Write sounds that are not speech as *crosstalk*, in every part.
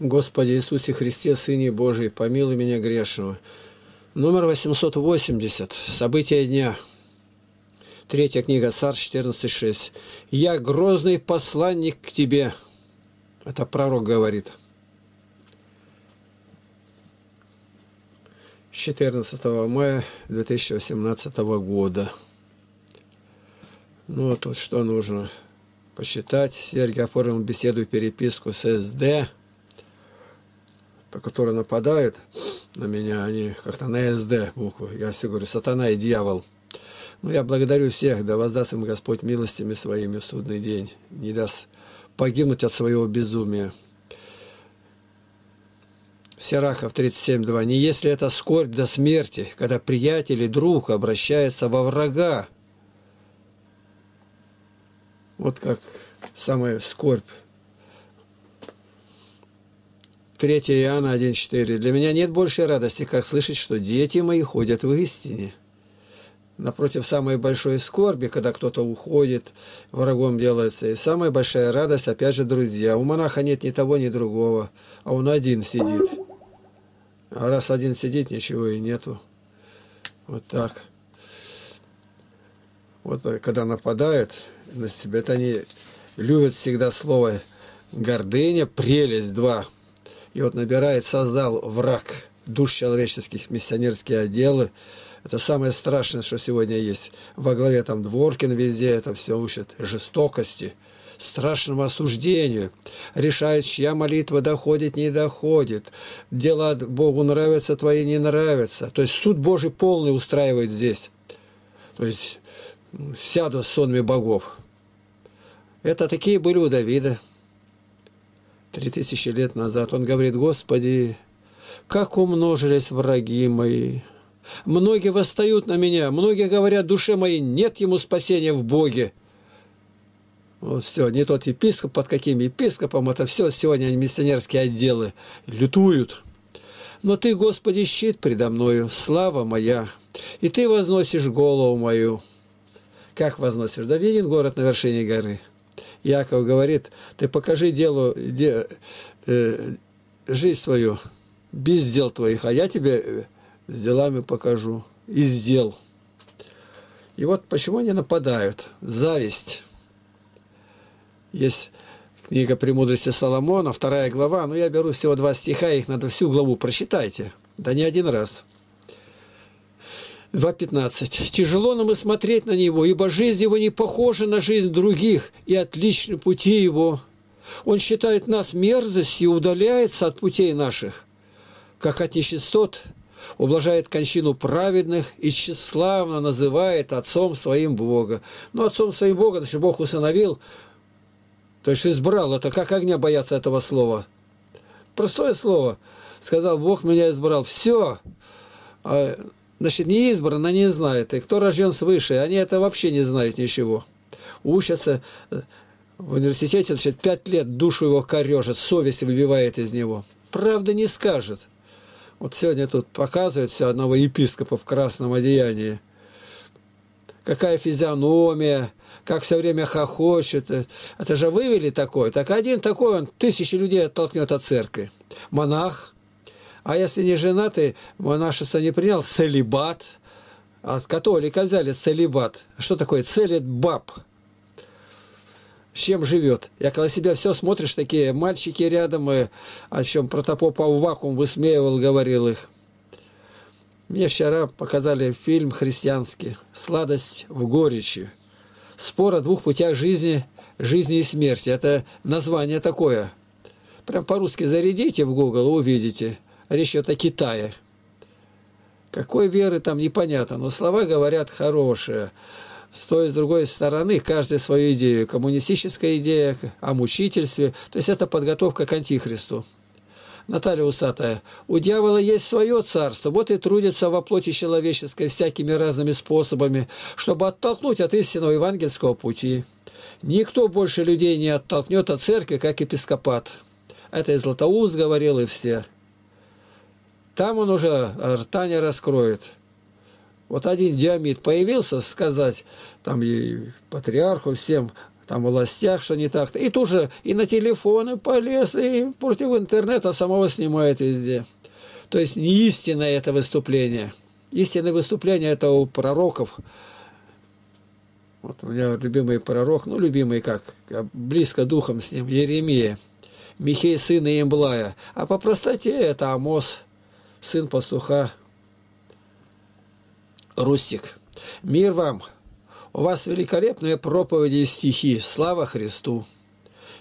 Господи Иисусе Христе, Сыне Божий, помилуй меня грешного. Номер 880. События дня. Третья книга Сар 14.6. «Я грозный посланник к тебе». Это пророк говорит. 14 мая 2018 года. Ну, а тут что нужно? Посчитать. Сергей оформил беседу и переписку с СД которые нападают на меня, они как-то на СД буквы. Я все говорю, сатана и дьявол. Но ну, я благодарю всех, да воздаст им Господь милостями своими в судный день, не даст погибнуть от своего безумия. Серахов 37.2. «Не если это скорбь до смерти, когда приятель и друг обращается во врага». Вот как самая скорбь 3 Иоанна 1,4. «Для меня нет большей радости, как слышать, что дети мои ходят в истине». Напротив, самой большой скорби, когда кто-то уходит, врагом делается. И самая большая радость, опять же, друзья. У монаха нет ни того, ни другого, а он один сидит. А раз один сидит, ничего и нету. Вот так. Вот когда нападают на тебя, это они любят всегда слово гордыня, прелесть, два – и вот набирает, создал враг душ человеческих, миссионерские отделы. Это самое страшное, что сегодня есть. Во главе там Дворкин везде, там все учат жестокости, страшному осуждению. Решает, чья молитва доходит, не доходит. Дела Богу нравятся, твои не нравятся. То есть суд Божий полный устраивает здесь. То есть сяду с сонми богов. Это такие были у Давида три тысячи лет назад. Он говорит, «Господи, как умножились враги мои! Многие восстают на меня, многие говорят, душе моей нет ему спасения в Боге». Вот все, не тот епископ, под каким епископом, это все сегодня миссионерские отделы лютуют. Но Ты, Господи, щит предо мною, слава моя, и Ты возносишь голову мою. Как возносишь? Да виден город на вершине горы. Яков говорит, ты покажи делу де, э, жизнь свою без дел твоих, а я тебе э, с делами покажу, и сдел. И вот почему они нападают? Зависть. Есть книга «Премудрости Соломона», вторая глава, но я беру всего два стиха, их надо всю главу, прочитайте. Да не один раз. 2.15. «Тяжело нам и смотреть на него, ибо жизнь его не похожа на жизнь других, и отличны пути его. Он считает нас мерзостью и удаляется от путей наших, как от нечистот, ублажает кончину праведных и тщеславно называет отцом своим Бога». Ну, отцом своим Бога, значит, Бог усыновил, то есть избрал. Это как огня бояться этого слова. Простое слово. Сказал, Бог меня избрал. Все. А Значит, не избран, они не знают. И кто рожден свыше, они это вообще не знают ничего. Учатся э, в университете, значит, пять лет душу его корежит, совесть выбивает из него. Правда не скажет. Вот сегодня тут показывают одного епископа в красном одеянии. Какая физиономия, как все время хохочет. Э, это же вывели такое. Так один такой, он тысячи людей оттолкнет от церкви. Монах а если не женатый, монашество не принял, целебат, От а католика взяли целебат. Что такое целит баб? чем живет? Я когда себя все смотришь, такие мальчики рядом, и о чем протопоп вакуум высмеивал, говорил их. Мне вчера показали фильм христианский «Сладость в горечи». Спор о двух путях жизни, жизни и смерти. Это название такое. Прям по-русски зарядите в Google, увидите – речь идет о Китае. Какой веры там, непонятно, но слова говорят хорошие. С той и с другой стороны, каждый свою идею. Коммунистическая идея о мучительстве. То есть это подготовка к антихристу. Наталья Усатая. «У дьявола есть свое царство, вот и трудится во плоти человеческой всякими разными способами, чтобы оттолкнуть от истинного евангельского пути. Никто больше людей не оттолкнет от церкви, как епископат». Это и Златоуст говорил, и все. Там он уже рта не раскроет. Вот один диамид появился, сказать там и патриарху, всем там властях, что не так-то. И тут же и на телефоны полез, и против интернета самого снимает везде. То есть не истинное это выступление. Истинное выступление это у пророков. Вот у меня любимый пророк, ну любимый как, близко духом с ним, Еремия, Михей сын Имблая. А по простоте это Амос – сын пастуха Рустик. Мир вам! У вас великолепные проповеди и стихи. Слава Христу!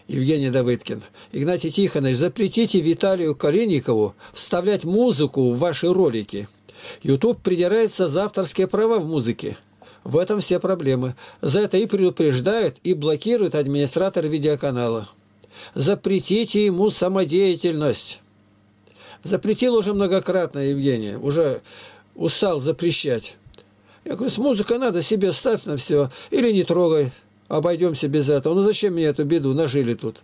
Евгений Давыдкин. Игнатий Тихонович, запретите Виталию Калиникову вставлять музыку в ваши ролики. YouTube придирается за авторские права в музыке. В этом все проблемы. За это и предупреждают, и блокируют администратор видеоканала. Запретите ему самодеятельность. Запретил уже многократно, Евгений, уже устал запрещать. Я говорю, с музыкой надо, себе ставь на все, или не трогай, обойдемся без этого. Ну зачем мне эту беду нажили тут?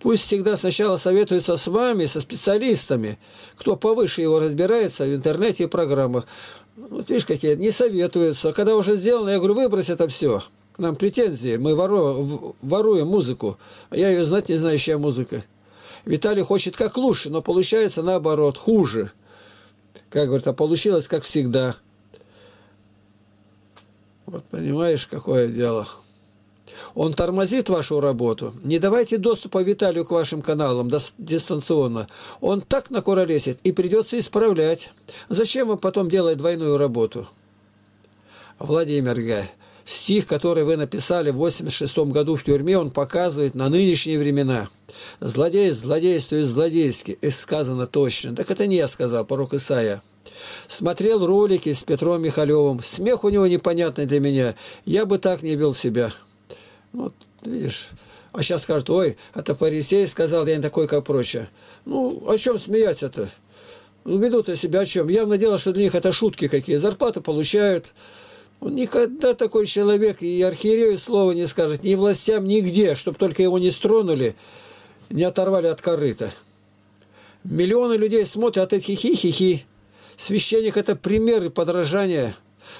Пусть всегда сначала советуется с вами, со специалистами, кто повыше его разбирается в интернете и программах. Вот видишь, какие не советуются. Когда уже сделано, я говорю, выбрось это все. К нам претензии, мы воруем музыку. А я ее знать не знаю, чья музыка. Виталий хочет как лучше, но получается наоборот, хуже. Как говорится, а получилось как всегда. Вот понимаешь, какое дело. Он тормозит вашу работу. Не давайте доступа Виталию к вашим каналам дистанционно. Он так накуролесит и придется исправлять. Зачем вам потом делать двойную работу? Владимир Гай. Стих, который вы написали в 86 году в тюрьме, он показывает на нынешние времена. «Злодей злодействует злодейски», и сказано точно. Так это не я сказал, порок Исаия. Смотрел ролики с Петром Михалевым. Смех у него непонятный для меня. Я бы так не вел себя. Вот, видишь... А сейчас скажут, ой, это фарисей сказал, я не такой, как прочее. Ну, о чем смеяться-то? Ну, ведут о себя о чем? Явно дело, что для них это шутки какие. Зарплаты получают, он никогда такой человек и архиерею слова не скажет, ни властям, нигде, чтобы только его не стронули, не оторвали от корыта. Миллионы людей смотрят от эти хихихи. Священник – это пример и подражание.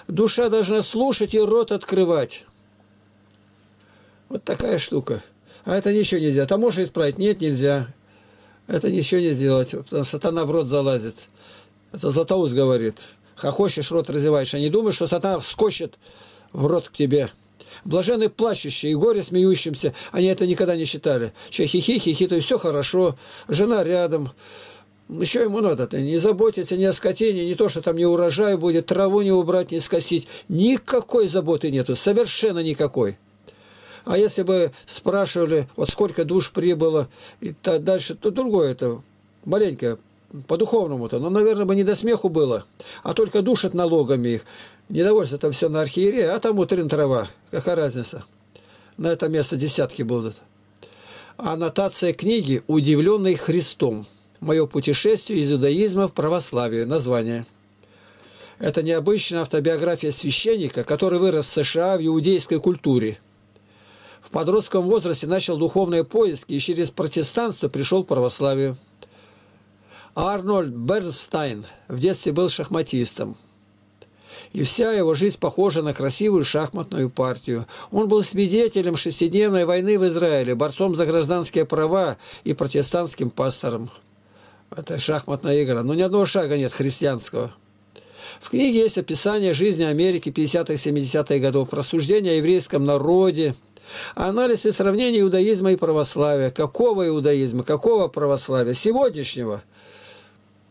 Душа должна слушать и рот открывать. Вот такая штука. А это ничего нельзя. Там можно исправить? Нет, нельзя. Это ничего не сделать. сатана в рот залазит. Это Златоуст говорит – Хохочешь, рот разеваешь, а не думаешь, что сатана вскочит в рот к тебе. Блажены плачущие и горе смеющимся, они это никогда не считали. Че хихи, хихи, то есть все хорошо, жена рядом. Еще ему надо-то не заботиться ни о скотине, не то, что там не урожай будет, траву не убрать, не скосить. Никакой заботы нету, совершенно никакой. А если бы спрашивали, вот сколько душ прибыло, и так дальше, то другое это маленькое по-духовному-то, но, наверное, бы не до смеху было, а только душат налогами их. Недовольство там все на архиерея, а там утрин трава. Какая разница? На это место десятки будут. Аннотация книги «Удивленный Христом. Мое путешествие из иудаизма в православие». Название. Это необычная автобиография священника, который вырос в США в иудейской культуре. В подростковом возрасте начал духовные поиски и через протестанство пришел к православию. Арнольд Бернстайн в детстве был шахматистом. И вся его жизнь похожа на красивую шахматную партию. Он был свидетелем шестидневной войны в Израиле, борцом за гражданские права и протестантским пастором. Это шахматная игра. Но ни одного шага нет христианского. В книге есть описание жизни Америки 50-70-х годов, рассуждения о еврейском народе, анализ и сравнение иудаизма и православия. Какого иудаизма, какого православия? Сегодняшнего –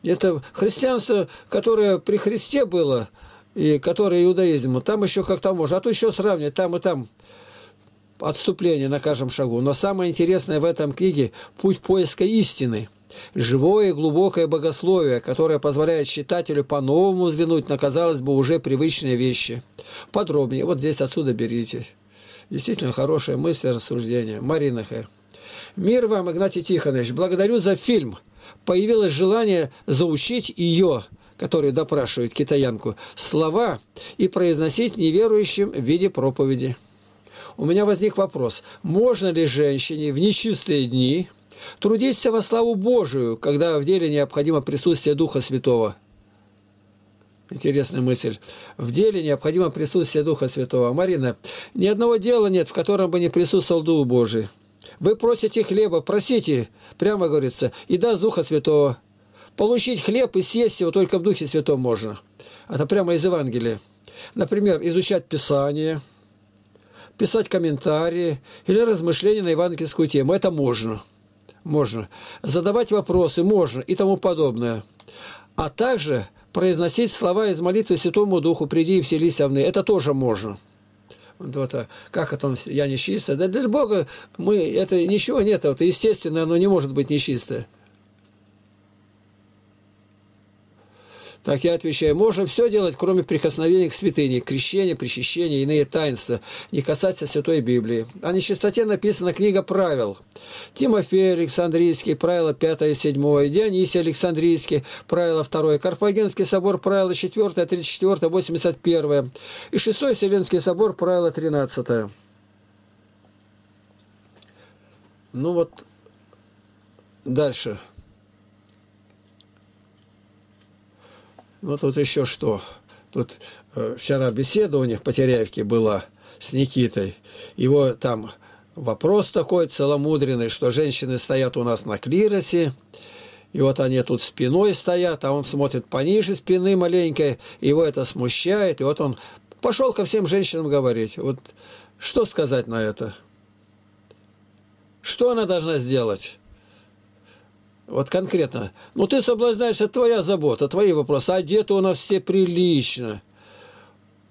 это христианство, которое при Христе было, и которое иудаизму. там еще как-то можно. А то еще сравнивать там и там отступление на каждом шагу. Но самое интересное в этом книге – путь поиска истины. Живое глубокое богословие, которое позволяет читателю по-новому взглянуть на, казалось бы, уже привычные вещи. Подробнее. Вот здесь отсюда берите. Действительно хорошая мысль, рассуждение. Марина Х. Мир вам, Игнатий Тихонович. Благодарю за фильм появилось желание заучить ее, который допрашивает китаянку, слова и произносить неверующим в виде проповеди. У меня возник вопрос, можно ли женщине в нечистые дни трудиться во славу Божию, когда в деле необходимо присутствие Духа Святого? Интересная мысль. В деле необходимо присутствие Духа Святого. Марина, ни одного дела нет, в котором бы не присутствовал Дух Божий. Вы просите хлеба, просите, прямо говорится, и даст Духа Святого. Получить хлеб и съесть его только в Духе Святом можно. Это прямо из Евангелия. Например, изучать Писание, писать комментарии или размышления на евангельскую тему. Это можно. Можно. Задавать вопросы можно и тому подобное. А также произносить слова из молитвы Святому Духу «Приди и вселись овны». Это тоже можно вот, а как это он, я нечистый. Да для Бога мы, это ничего нет, это естественно, оно не может быть нечистое. Так я отвечаю, можно все делать, кроме прикосновения к святыне, крещения, причащения, иные таинства, не касаться Святой Библии. О нечистоте написана книга правил. Тимофей Александрийский, правила 5 и 7, Дионисий Александрийский, правила 2, Карфагенский собор, правила 4, 34, 81 и 6 Вселенский собор, правила 13. Ну вот, дальше. Дальше. Ну тут еще что. Тут э, вчера беседа у них по Теряевке была с Никитой. Его там вопрос такой целомудренный, что женщины стоят у нас на клиросе, и вот они тут спиной стоят, а он смотрит пониже спины маленькой, его это смущает, и вот он пошел ко всем женщинам говорить. Вот что сказать на это? Что она должна сделать? Вот конкретно. Ну, ты соблазняешь, это твоя забота, твои вопросы. Одеты у нас все прилично.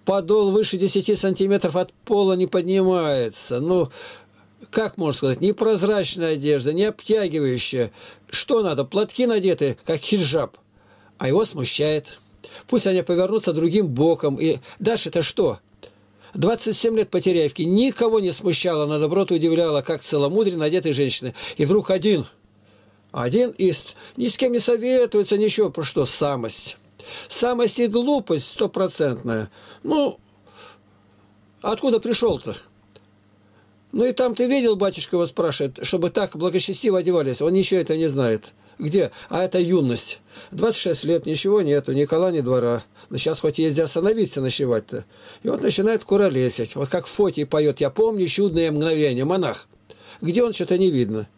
Подол выше 10 сантиметров от пола не поднимается. Ну, как можно сказать, непрозрачная одежда, не обтягивающая. Что надо? Платки надеты, как хиджаб. А его смущает. Пусть они повернутся другим боком. И дальше это что? 27 лет Потеряевки никого не смущало, на доброту удивляло, как целомудренно одеты женщины. И вдруг один – один из ни с кем не советуется, ничего, про что самость. Самость и глупость стопроцентная. Ну, откуда пришел-то? Ну и там ты видел, батюшка его спрашивает, чтобы так благочестиво одевались. Он ничего это не знает. Где? А это юность. 26 лет, ничего нету, ни кола, ни двора. Но сейчас хоть езди остановиться ночевать-то. И вот начинает куролесить. Вот как Фотий поет «Я помню чудное мгновение», монах. Где он, что-то не видно.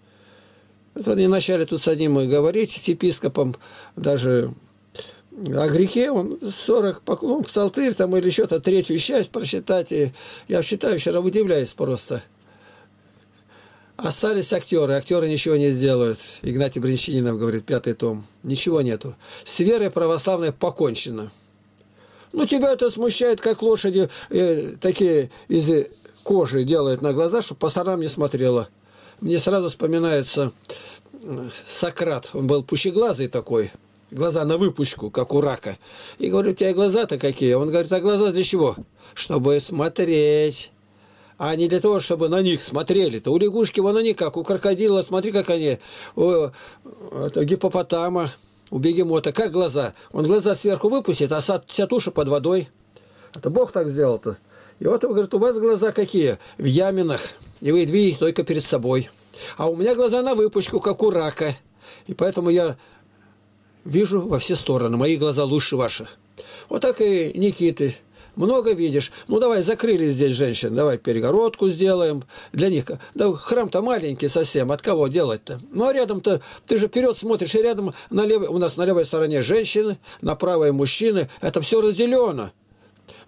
Это они начали тут с одним говорить, с епископом даже о грехе, он 40 поклон, псалтырь там или что-то, третью часть прочитать. И я считаю, вчера удивляюсь просто. Остались актеры, актеры ничего не сделают. Игнатий Бринчининов говорит, пятый том. Ничего нету. С верой православной покончено. Ну, тебя это смущает, как лошади э, такие из кожи делают на глаза, чтобы по сторонам не смотрела мне сразу вспоминается э, Сократ. Он был пущеглазый такой, глаза на выпучку, как у рака. И говорю, у тебя глаза-то какие? Он говорит, а глаза для чего? Чтобы смотреть. А не для того, чтобы на них смотрели-то. У лягушки вон они как, у крокодила, смотри, как они, у, у э, гипопотама, у бегемота, как глаза. Он глаза сверху выпустит, а вся туша под водой. Это Бог так сделал-то. И вот он говорит, у вас глаза какие? В яминах. И вы видите только перед собой. А у меня глаза на выпучку, как у рака. И поэтому я вижу во все стороны. Мои глаза лучше ваших. Вот так и Никиты. Много видишь. Ну, давай, закрыли здесь женщин. Давай перегородку сделаем для них. Да храм-то маленький совсем. От кого делать-то? Ну, а рядом-то ты же вперед смотришь, и рядом налево у нас на левой стороне женщины, на правой мужчины. Это все разделено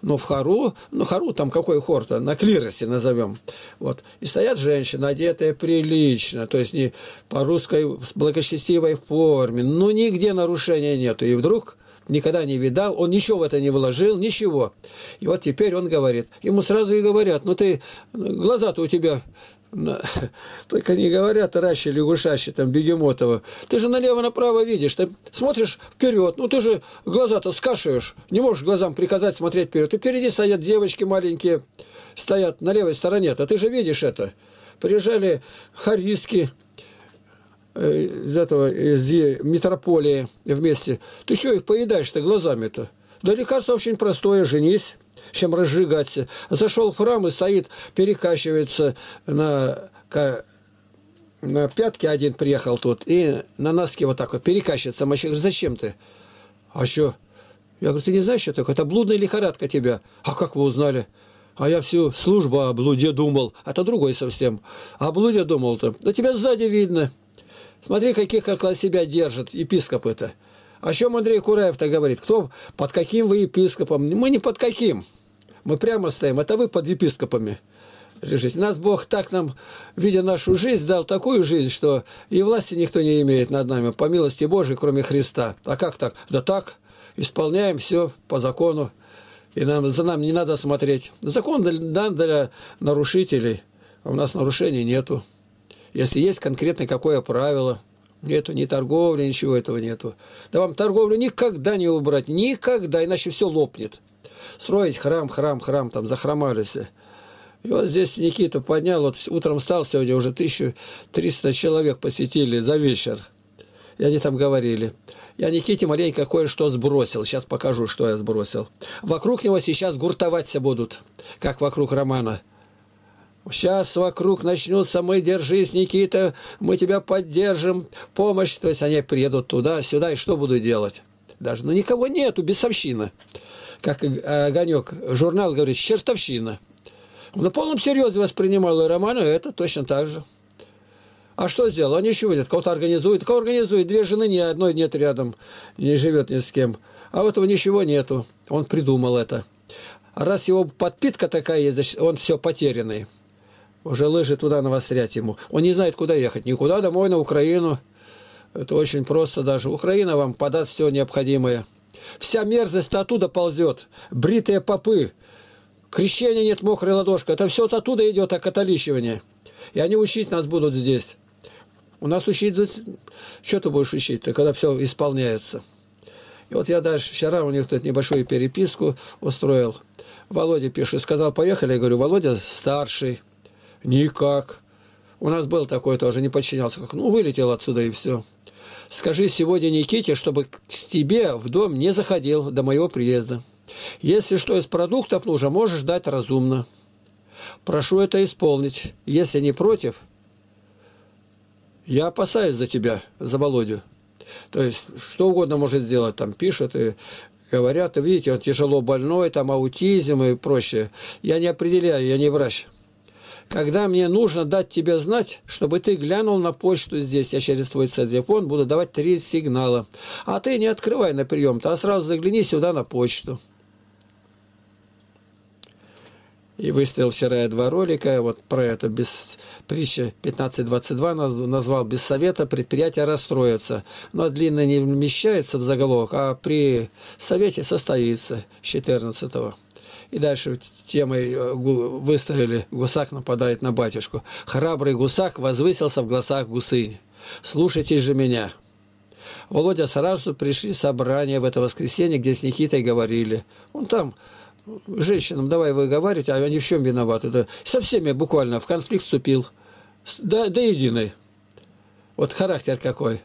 но в хору, ну хору там какой хор-то, на клиросе назовем. Вот. И стоят женщины, одетые прилично, то есть не по русской благочестивой форме. но ну, нигде нарушения нету. И вдруг никогда не видал, он ничего в это не вложил, ничего. И вот теперь он говорит. Ему сразу и говорят, ну ты, ну, глаза-то у тебя только не говорят ращи, лягушащи, там, бегемотова. Ты же налево-направо видишь, ты смотришь вперед, ну ты же глаза-то скашиваешь, не можешь глазам приказать смотреть вперед. И впереди стоят девочки маленькие, стоят на левой стороне, а ты же видишь это. Приезжали харистки э, из этого, из метрополии вместе. Ты что их поедаешь-то глазами-то? Да лекарство очень простое, женись чем разжигать. Зашел в храм и стоит, перекачивается на, на пятки один приехал тут, и на носке вот так вот перекачивается. Мальчик говорит, зачем ты? А что? Я говорю, ты не знаешь, что такое? Это блудная лихорадка тебя. А как вы узнали? А я всю службу о блуде думал. это другой совсем. О блуде думал-то. Да тебя сзади видно. Смотри, каких около себя держит епископ это. О а чем Андрей Кураев-то говорит? Кто, под каким вы епископом? Мы не под каким. Мы прямо стоим. Это вы под епископами лежите. Нас Бог так нам, видя нашу жизнь, дал такую жизнь, что и власти никто не имеет над нами, по милости Божией, кроме Христа. А как так? Да так, исполняем все по закону. И нам, за нам не надо смотреть. Закон дан для нарушителей, а у нас нарушений нету. Если есть конкретное какое правило – Нету ни торговли, ничего этого нету. Да вам торговлю никогда не убрать, никогда, иначе все лопнет. Строить храм, храм, храм, там захромались. И вот здесь Никита поднял, вот утром встал сегодня, уже 1300 человек посетили за вечер. И они там говорили. Я Никите маленько кое-что сбросил. Сейчас покажу, что я сбросил. Вокруг него сейчас гуртоваться будут, как вокруг Романа. Сейчас вокруг начнутся, мы держись, Никита, мы тебя поддержим, помощь. То есть они приедут туда, сюда, и что буду делать? Даже, ну, никого нету, бесовщина. Как э, Огонек, журнал говорит, чертовщина. Он на полном серьезе воспринимал и роману, и это точно так же. А что сделал? Он ничего нет. Кого-то организует. Кого организует? Две жены, ни одной нет рядом, не живет ни с кем. А вот этого ничего нету. Он придумал это. А раз его подпитка такая есть, значит, он все потерянный уже лыжи туда навострять ему. Он не знает, куда ехать. Никуда, домой, на Украину. Это очень просто даже. Украина вам подаст все необходимое. Вся мерзость оттуда ползет. Бритые попы. Крещения нет, мокрая ладошка. Это все оттуда идет, окатоличивание. А И они учить нас будут здесь. У нас учить... Что ты будешь учить когда все исполняется? И вот я дальше вчера у них тут небольшую переписку устроил. Володя пишет, сказал, поехали. Я говорю, Володя старший. Никак. У нас был такой тоже, не подчинялся. Как, ну, вылетел отсюда и все. Скажи сегодня Никите, чтобы к тебе в дом не заходил до моего приезда. Если что из продуктов нужно, можешь дать разумно. Прошу это исполнить. Если не против, я опасаюсь за тебя, за Володю. То есть, что угодно может сделать, там пишет и говорят, и видите, он тяжело больной, там аутизм и прочее. Я не определяю, я не врач когда мне нужно дать тебе знать, чтобы ты глянул на почту здесь. Я через твой телефон буду давать три сигнала. А ты не открывай на прием а сразу загляни сюда на почту. И выставил вчера я два ролика, вот про это без притча 15.22 назвал «Без совета предприятие расстроится». Но длинно не вмещается в заголовок, а при совете состоится 14 -го. И дальше темой э, выставили «Гусак нападает на батюшку». «Храбрый гусак возвысился в глазах гусынь. Слушайте же меня». Володя сразу пришли собрание в это воскресенье, где с Никитой говорили. Он там женщинам давай выговаривать, а они в чем виноваты? Да, со всеми буквально в конфликт вступил. До, до единой. Вот характер какой.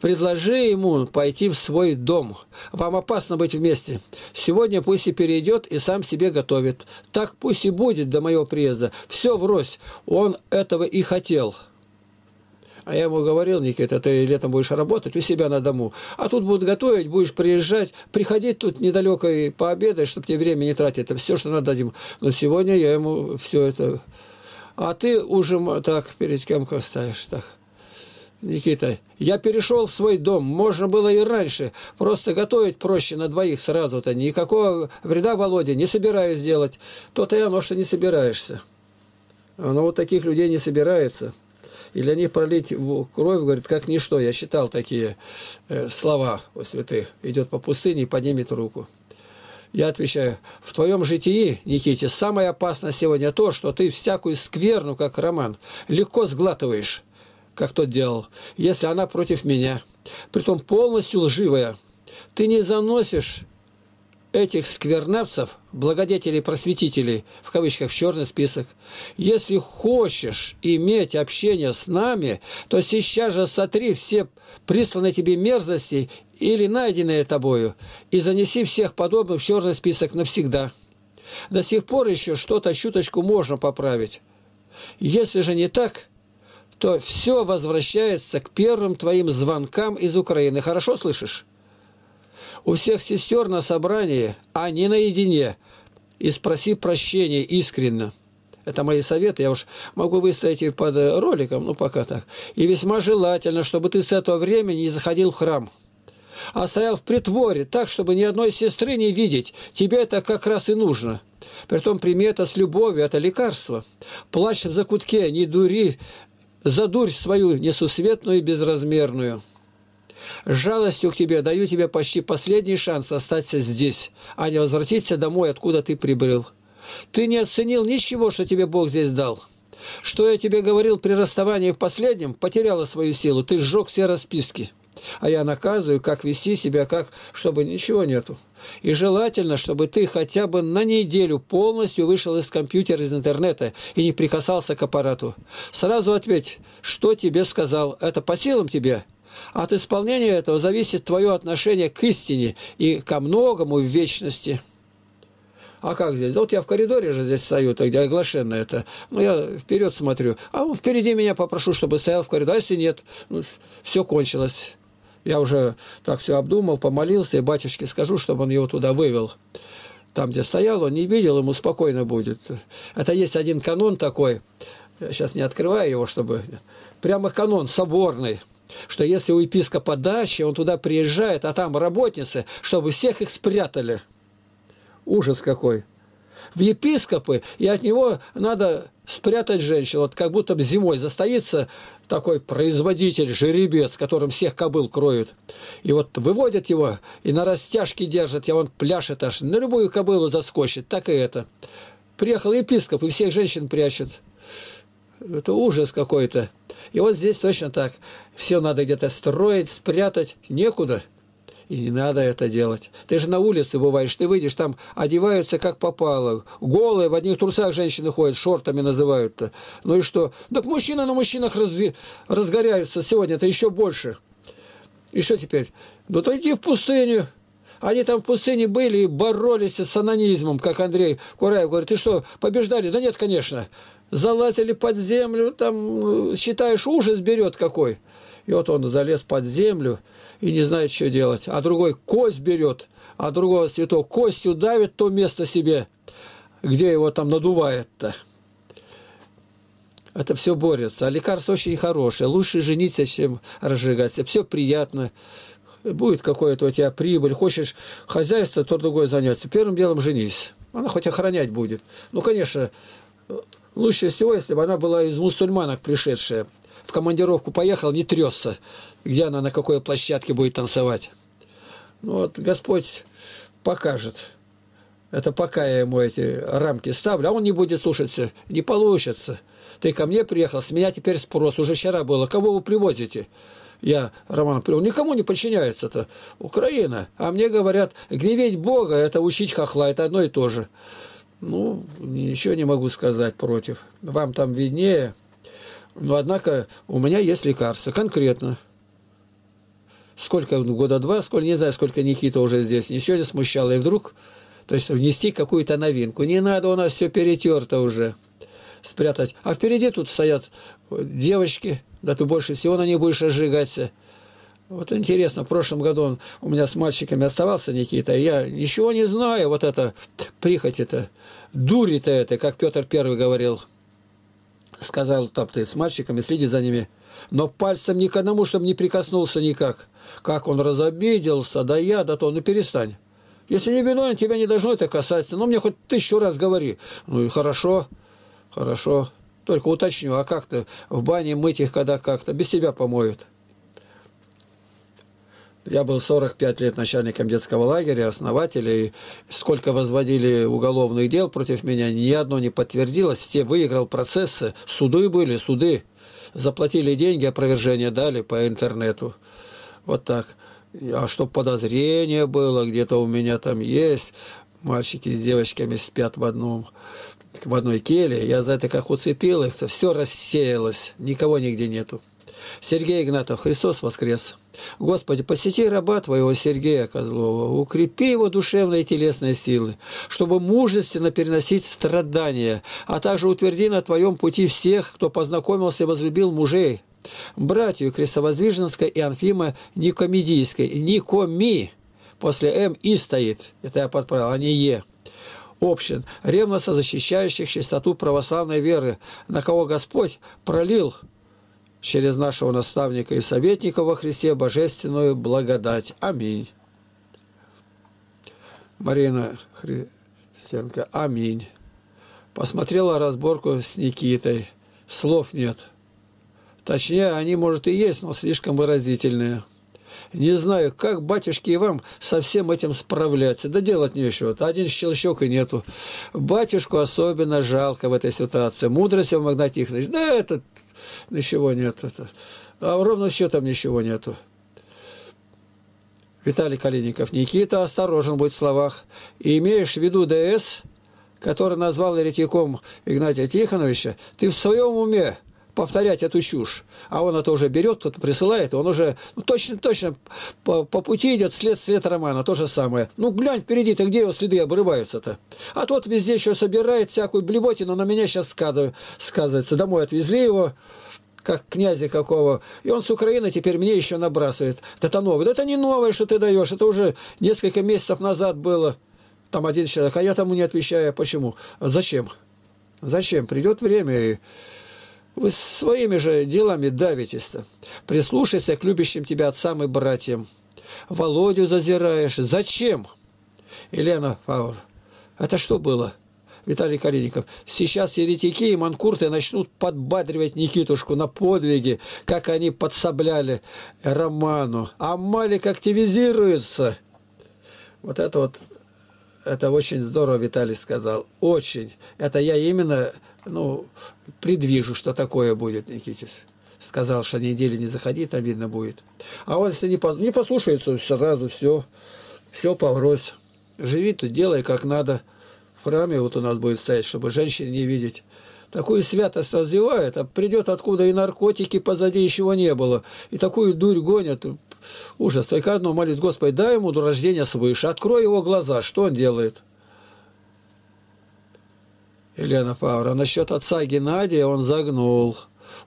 Предложи ему пойти в свой дом. Вам опасно быть вместе. Сегодня пусть и перейдет и сам себе готовит. Так пусть и будет до моего приезда. Все врозь. Он этого и хотел. А я ему говорил, Никита, ты летом будешь работать у себя на дому, а тут будут готовить, будешь приезжать, приходить тут недалеко и пообедать, чтобы тебе время не тратить. Это все, что надо дадим. Но сегодня я ему все это... А ты уже так перед кем ставишь, так. Никита, я перешел в свой дом, можно было и раньше, просто готовить проще на двоих сразу-то, никакого вреда Володе не собираюсь делать. То-то я, оно, что не собираешься. Но вот таких людей не собирается. И для них пролить кровь, говорит, как ничто. Я считал такие э, слова у святых. Идет по пустыне и поднимет руку. Я отвечаю, в твоем житии, Никите, самое опасное сегодня то, что ты всякую скверну, как роман, легко сглатываешь как тот делал, если она против меня, притом полностью лживая. Ты не заносишь этих сквернавцев, благодетелей-просветителей, в кавычках, в черный список. Если хочешь иметь общение с нами, то сейчас же сотри все присланные тебе мерзости или найденные тобою и занеси всех подобных в черный список навсегда. До сих пор еще что-то чуточку можно поправить. Если же не так, то все возвращается к первым твоим звонкам из Украины. Хорошо слышишь? У всех сестер на собрании, а не наедине. И спроси прощения искренне. Это мои советы, я уж могу выставить их под э, роликом, ну пока так. И весьма желательно, чтобы ты с этого времени не заходил в храм, а стоял в притворе, так, чтобы ни одной сестры не видеть. Тебе это как раз и нужно. Притом прими это с любовью, это лекарство. Плачь в закутке, не дури за дурь свою несусветную и безразмерную. жалостью к тебе даю тебе почти последний шанс остаться здесь, а не возвратиться домой, откуда ты прибыл. Ты не оценил ничего, что тебе Бог здесь дал. Что я тебе говорил при расставании в последнем, потеряла свою силу, ты сжег все расписки а я наказываю, как вести себя, как, чтобы ничего нету. И желательно, чтобы ты хотя бы на неделю полностью вышел из компьютера, из интернета и не прикасался к аппарату. Сразу ответь, что тебе сказал, это по силам тебе? От исполнения этого зависит твое отношение к истине и ко многому в вечности. А как здесь? вот я в коридоре же здесь стою, где оглашено это. Ну, я вперед смотрю. А впереди меня попрошу, чтобы стоял в коридоре. А если нет, ну, все кончилось. Я уже так все обдумал, помолился, и батюшке скажу, чтобы он его туда вывел. Там, где стоял, он не видел, ему спокойно будет. Это есть один канон такой, сейчас не открываю его, чтобы... Прямо канон соборный, что если у епископа дачи, он туда приезжает, а там работницы, чтобы всех их спрятали. Ужас какой. В епископы, и от него надо спрятать женщин, Вот как будто зимой застоится такой производитель, жеребец, которым всех кобыл кроют. И вот выводят его, и на растяжке держат, и он пляшет аж, на любую кобылу заскочит, так и это. Приехал епископ, и всех женщин прячет. Это ужас какой-то. И вот здесь точно так. Все надо где-то строить, спрятать. Некуда. И не надо это делать. Ты же на улице бываешь, ты выйдешь, там одеваются как попало. Голые, в одних трусах женщины ходят, шортами называют-то. Ну и что? Так мужчины на мужчинах разви... разгоряются сегодня это еще больше. И что теперь? Ну то иди в пустыню. Они там в пустыне были и боролись с анонизмом, как Андрей Кураев говорит. Ты что, побеждали? Да нет, конечно. Залазили под землю, там, э, считаешь, ужас берет какой. И вот он залез под землю и не знает, что делать. А другой кость берет, а другого святого костью давит то место себе, где его там надувает-то. Это все борется. А лекарство очень хорошее. Лучше жениться, чем разжигаться. Все приятно. Будет какое-то у тебя прибыль. Хочешь хозяйство, то другое заняться. Первым делом женись. Она хоть охранять будет. Ну, конечно, лучше всего, если бы она была из мусульманок пришедшая в командировку поехал, не тресся, где она, на какой площадке будет танцевать. Ну, вот Господь покажет. Это пока я ему эти рамки ставлю, а он не будет слушаться, не получится. Ты ко мне приехал, с меня теперь спрос, уже вчера было, кого вы привозите? я Роман привел, никому не подчиняется это Украина. А мне говорят, гневеть Бога – это учить хохла, это одно и то же. Ну, ничего не могу сказать против. Вам там виднее. Но, однако, у меня есть лекарства. конкретно. Сколько, года два, сколько, не знаю, сколько Никита уже здесь, ничего не смущало. И вдруг, то есть внести какую-то новинку. Не надо, у нас все перетерто уже спрятать. А впереди тут стоят девочки, да ты больше всего на них будешь ожигаться. Вот интересно, в прошлом году он у меня с мальчиками оставался, Никита, и я ничего не знаю, вот это прихоть это, дури-то это, как Петр Первый говорил –— сказал Топтыц с мальчиками, следит за ними. Но пальцем ни к одному, чтобы не прикоснулся никак. Как он разобиделся, да я, да то, ну перестань. Если не виновен, тебя не должно это касаться. Ну, мне хоть тысячу раз говори. Ну, и хорошо, хорошо. Только уточню, а как-то в бане мыть их когда как-то? Без тебя помоют. Я был 45 лет начальником детского лагеря, основателем. Сколько возводили уголовных дел против меня, ни одно не подтвердилось. Все выиграл процессы. Суды были, суды. Заплатили деньги, опровержение дали по интернету. Вот так. А что подозрение было, где-то у меня там есть. Мальчики с девочками спят в одном в одной келье. Я за это как уцепил их, все рассеялось. Никого нигде нету. Сергей Игнатов, Христос воскрес! Господи, посети раба Твоего Сергея Козлова, укрепи его душевные и телесные силы, чтобы мужественно переносить страдания, а также утверди на Твоем пути всех, кто познакомился и возлюбил мужей, братью Крестовоздвиженской и Анфима Никомедийской. Никоми после М и стоит, это я подправил, а не Е общин, ревностно защищающих чистоту православной веры, на кого Господь пролил через нашего наставника и советника во Христе божественную благодать. Аминь. Марина Христенко, аминь. Посмотрела разборку с Никитой. Слов нет. Точнее, они, может, и есть, но слишком выразительные. Не знаю, как батюшки и вам со всем этим справляться. Да делать нечего. Один щелчок и нету. Батюшку особенно жалко в этой ситуации. Мудрость его, Игнатий Да этот ничего нет. А ровно счетом ничего нету. Виталий Калиников. Никита, осторожен будь в словах. И имеешь в виду ДС, который назвал еретиком Игнатия Тихоновича, ты в своем уме повторять эту чушь. А он это уже берет, кто присылает, он уже ну, точно, точно по, по пути идет след, след романа, то же самое. Ну, глянь впереди, ты где его следы обрываются-то? А тот везде еще собирает всякую блеботину, на меня сейчас сказывается. Домой отвезли его, как князя какого, и он с Украины теперь мне еще набрасывает. Это новое. Да это не новое, что ты даешь, это уже несколько месяцев назад было. Там один человек, а я тому не отвечаю. А почему? А зачем? Зачем? Придет время и... Вы своими же делами давитесь-то. Прислушайся к любящим тебя отцам и братьям. Володю зазираешь. Зачем? Елена Фаур. Это что было? Виталий Калиников. Сейчас еретики и манкурты начнут подбадривать Никитушку на подвиги, как они подсобляли Роману. А Малик активизируется. Вот это вот, это очень здорово Виталий сказал. Очень. Это я именно ну, предвижу, что такое будет, Никитис. Сказал, что недели не заходи, там видно будет. А он, если не, не послушается, сразу все, все поврось. Живи тут, делай как надо. В храме вот у нас будет стоять, чтобы женщин не видеть. Такую святость развивает, а придет откуда и наркотики позади еще не было. И такую дурь гонят. Ужас. Только одно молись, Господи, дай ему рождение свыше, открой его глаза, что он делает. Елена Павловна. Насчет отца Геннадия он загнул.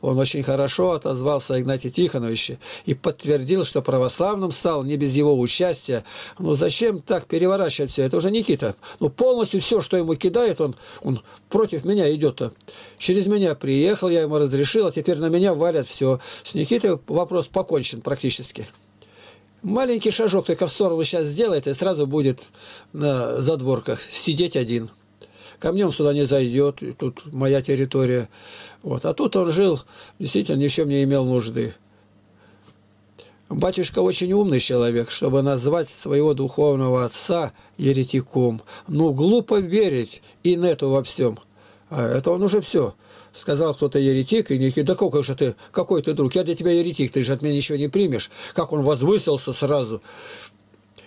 Он очень хорошо отозвался о Игнате Тихоновиче и подтвердил, что православным стал не без его участия. Ну зачем так переворачивать все? Это уже Никита. Ну полностью все, что ему кидает, он, он против меня идет. -то. Через меня приехал, я ему разрешил, а теперь на меня валят все. С Никитой вопрос покончен практически. Маленький шажок только в сторону сейчас сделает, и сразу будет на задворках сидеть один. Ко мне он сюда не зайдет, и тут моя территория. Вот. А тут он жил, действительно, ни в чем не имел нужды. Батюшка очень умный человек, чтобы назвать своего духовного отца еретиком. Ну, глупо верить и на нету во всем. А это он уже все. Сказал кто-то еретик, и некий, да какой же ты, какой ты друг, я для тебя еретик, ты же от меня ничего не примешь. Как он возвысился сразу.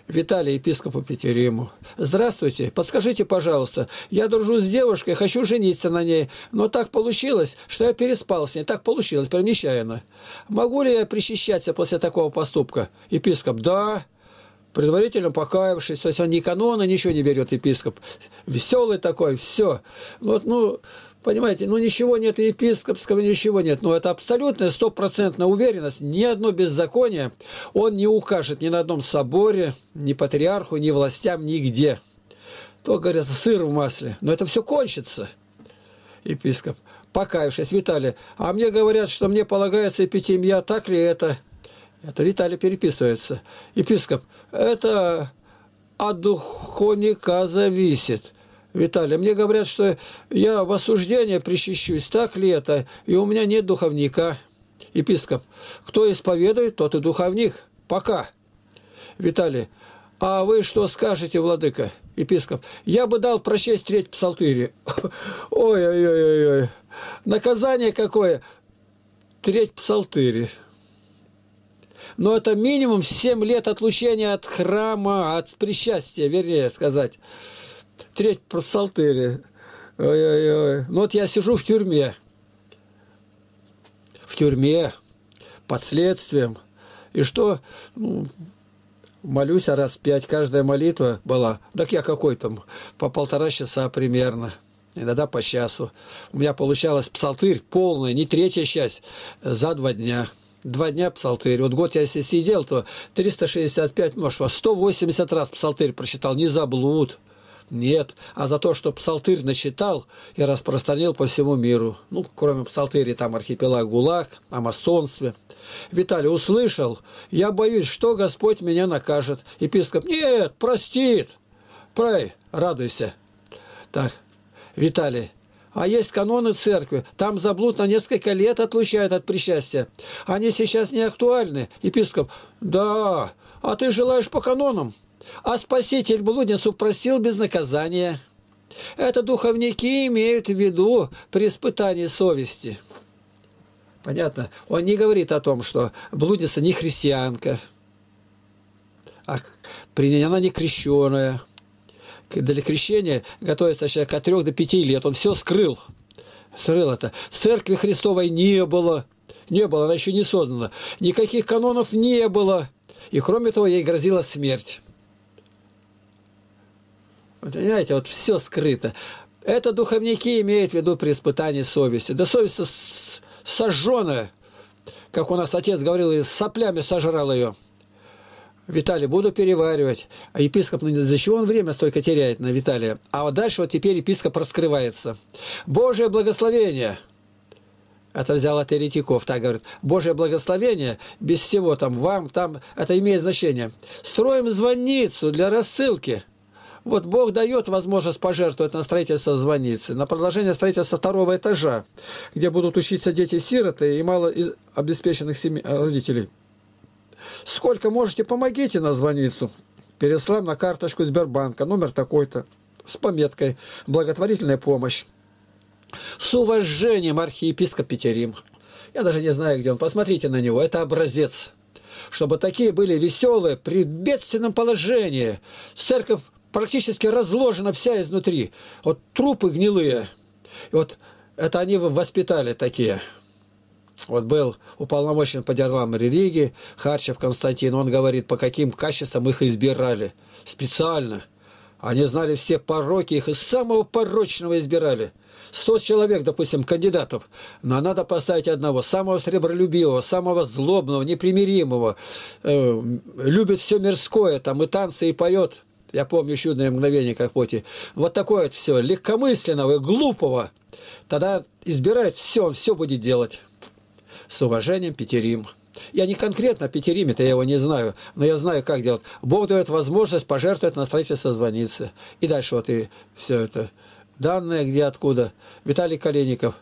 Виталий, епископу Петериму. «Здравствуйте. Подскажите, пожалуйста, я дружу с девушкой, хочу жениться на ней, но так получилось, что я переспал с ней, так получилось, прям нечаянно. Могу ли я причащаться после такого поступка?» Епископ «Да» предварительно покаявшись, то есть он ни канона, ничего не берет епископ. Веселый такой, все. Вот, ну, Понимаете, ну ничего нет епископского, ничего нет. Но это абсолютная стопроцентная уверенность. Ни одно беззаконие он не укажет ни на одном соборе, ни патриарху, ни властям, нигде. То, говорят, сыр в масле. Но это все кончится, епископ. Покаявшись, Виталий, а мне говорят, что мне полагается эпитемия, так ли это? Это Виталий переписывается. Епископ, это от духовника зависит. Виталий, мне говорят, что я в осуждение причащусь, так ли это? И у меня нет духовника, епископ. Кто исповедует, тот и духовник. Пока. Виталий, а вы что скажете, владыка, епископ? Я бы дал прочесть треть псалтыри. *laughs* Ой-ой-ой-ой. Наказание какое? Треть псалтыри. Но это минимум 7 лет отлучения от храма, от причастия, вернее сказать треть про Салтыри. Ой-ой-ой. Ну, вот я сижу в тюрьме. В тюрьме. Под следствием. И что? Ну, молюсь, а раз пять каждая молитва была. Так я какой там? По полтора часа примерно. Иногда по часу. У меня получалось псалтырь полный, не третья часть, за два дня два дня псалтырь. Вот год я если сидел, то 365, может, 180 раз псалтырь прочитал, не заблуд. Нет. А за то, что псалтырь начитал и распространил по всему миру. Ну, кроме псалтыри, там архипелаг ГУЛАГ, о масонстве. Виталий услышал, я боюсь, что Господь меня накажет. Епископ, нет, простит. Прай, радуйся. Так, Виталий, а есть каноны церкви. Там заблуд на несколько лет отлучают от причастия. Они сейчас не актуальны. Епископ, да, а ты желаешь по канонам? А спаситель блудницу простил без наказания. Это духовники имеют в виду при испытании совести. Понятно? Он не говорит о том, что блудница не христианка, а она не крещеная. Для крещения готовится человек от трех до пяти лет. Он все скрыл. Скрыл это. Церкви Христовой не было. Не было, она еще не создана. Никаких канонов не было. И кроме того, ей грозила смерть. Понимаете, вот все скрыто. Это духовники имеют в виду при испытании совести. Да совесть сожженная, как у нас отец говорил, и соплями сожрал ее. Виталий, буду переваривать. А епископ, ну за чего он время столько теряет на Виталия? А вот дальше вот теперь епископ раскрывается. Божие благословение. Это взял от еретиков, так говорит. Божие благословение без всего там, вам, там, это имеет значение. Строим звонницу для рассылки. Вот Бог дает возможность пожертвовать на строительство звонницы, на продолжение строительства второго этажа, где будут учиться дети-сироты и мало обеспеченных семей, э, родителей. Сколько можете, помогите на звонницу. Переслал на карточку Сбербанка, номер такой-то, с пометкой «Благотворительная помощь». С уважением, архиепископ Петерим. Я даже не знаю, где он. Посмотрите на него. Это образец. Чтобы такие были веселые при бедственном положении. Церковь практически разложена вся изнутри. Вот трупы гнилые. И вот это они воспитали такие. Вот был уполномочен по делам религии Харчев Константин. Он говорит, по каким качествам их избирали. Специально. Они знали все пороки, их из самого порочного избирали. Сто человек, допустим, кандидатов, но надо поставить одного, самого сребролюбивого, самого злобного, непримиримого, э, любит все мирское, там и танцы, и поет, я помню чудное мгновение, как поти, вот такое вот все, легкомысленного и глупого, тогда избирает все, он все будет делать. С уважением, Петерим. Я не конкретно Петерим, это я его не знаю, но я знаю, как делать. Бог дает возможность пожертвовать на строительство звонницы. И дальше вот и все это. Данные где, откуда. Виталий Калиников.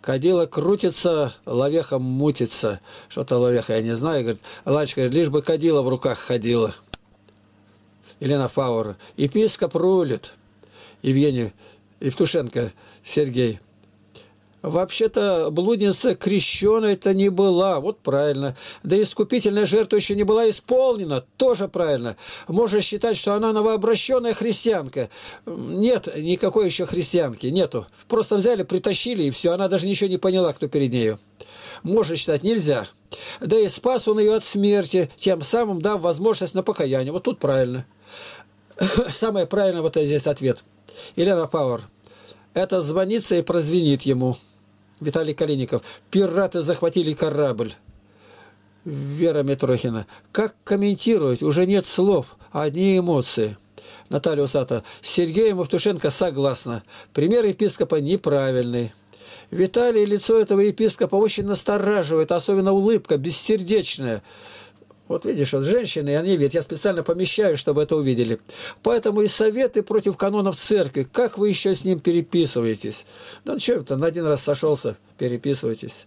Кадила крутится, ловеха мутится. Что-то ловеха, я не знаю. Говорит, Ланечка, лишь бы кадила в руках ходила. Елена Фаур, епископ рулит, Евгений Евтушенко Сергей. Вообще-то блудница крещеной это не была, вот правильно. Да искупительная жертва еще не была исполнена, тоже правильно. Можно считать, что она новообращенная христианка. Нет никакой еще христианки, нету. Просто взяли, притащили и все, она даже ничего не поняла, кто перед нею. Можно считать, нельзя. Да и спас он ее от смерти, тем самым дав возможность на покаяние. Вот тут правильно. *laughs* Самое правильное вот здесь ответ. Елена Пауэр. Это звонится и прозвенит ему. Виталий Калиников. Пираты захватили корабль. Вера Митрохина. Как комментировать? Уже нет слов, а одни эмоции. Наталья Усата. Сергей Мовтушенко согласна. Пример епископа неправильный. Виталий лицо этого епископа очень настораживает, особенно улыбка, бессердечная. Вот видишь, вот женщины, и они видят. Я специально помещаю, чтобы это увидели. Поэтому и советы против канонов церкви. Как вы еще с ним переписываетесь? Да ну, что это, на один раз сошелся, переписывайтесь.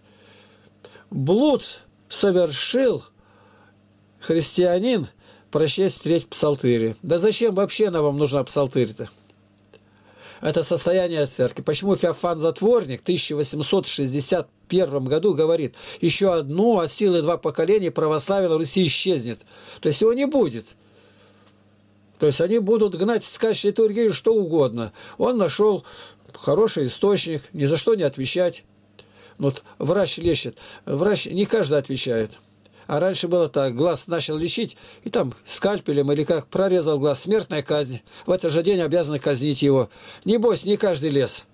Блуд совершил христианин прочесть треть псалтыри. Да зачем вообще она вам нужна псалтырь-то? это состояние церкви. Почему Феофан Затворник в 1861 году говорит, еще одно от а силы два поколения православия на Руси исчезнет. То есть его не будет. То есть они будут гнать скачь литургию что угодно. Он нашел хороший источник, ни за что не отвечать. Ну вот врач лечит. Врач не каждый отвечает. А раньше было так, глаз начал лечить, и там скальпелем или как прорезал глаз, смертная казнь. В этот же день обязаны казнить его. Небось, не каждый лес.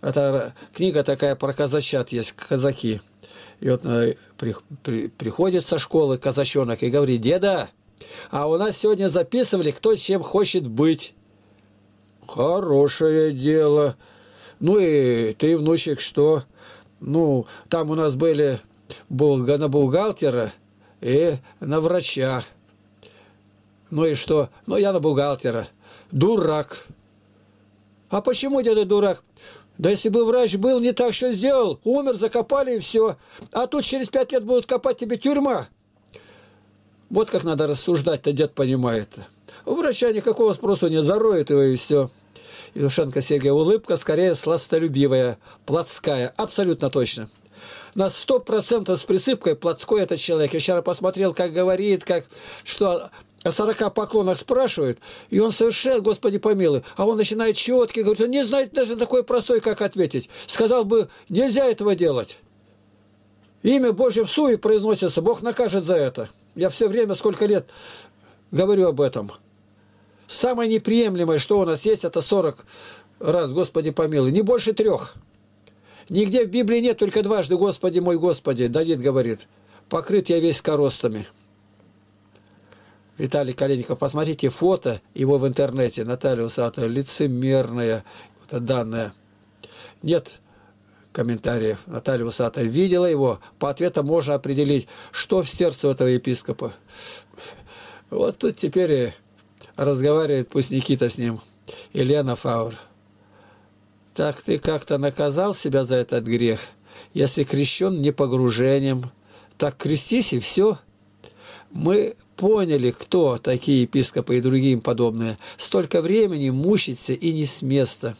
Это книга такая про казачат есть, казаки. И вот э, при, при, приходит со школы казачонок и говорит, деда, а у нас сегодня записывали, кто чем хочет быть. Хорошее дело. Ну и ты, внучек, что? Ну, там у нас были на бухгалтера и на врача. Ну и что? Ну я на бухгалтера. Дурак. А почему дядя дурак? Да если бы врач был, не так что сделал. Умер, закопали и все. А тут через пять лет будут копать тебе тюрьма. Вот как надо рассуждать-то, дед понимает. У врача никакого спросу нет, зароют его и все. Илюшенко Сергей улыбка, скорее сластолюбивая, плотская, абсолютно точно на 100% с присыпкой плотской этот человек. Я вчера посмотрел, как говорит, как, что о 40 поклонах спрашивают, и он совершенно, Господи помилуй, а он начинает четкий, говорит, он не знает даже такой простой, как ответить. Сказал бы, нельзя этого делать. Имя Божье в суе произносится, Бог накажет за это. Я все время, сколько лет говорю об этом. Самое неприемлемое, что у нас есть, это 40 раз, Господи помилуй, не больше трех. Нигде в Библии нет, только дважды, Господи мой, Господи, Давид говорит, покрыт я весь коростами. Виталий Калиников, посмотрите фото его в интернете, Наталья Усатова, лицемерная вот, данная. Нет комментариев. Наталья Усатая. видела его, по ответам можно определить, что в сердце этого епископа. Вот тут теперь разговаривает пусть Никита с ним, Елена Фаур так ты как-то наказал себя за этот грех, если крещен не погружением. Так крестись и все. Мы поняли, кто такие епископы и другие им подобные. Столько времени мучиться и не с места.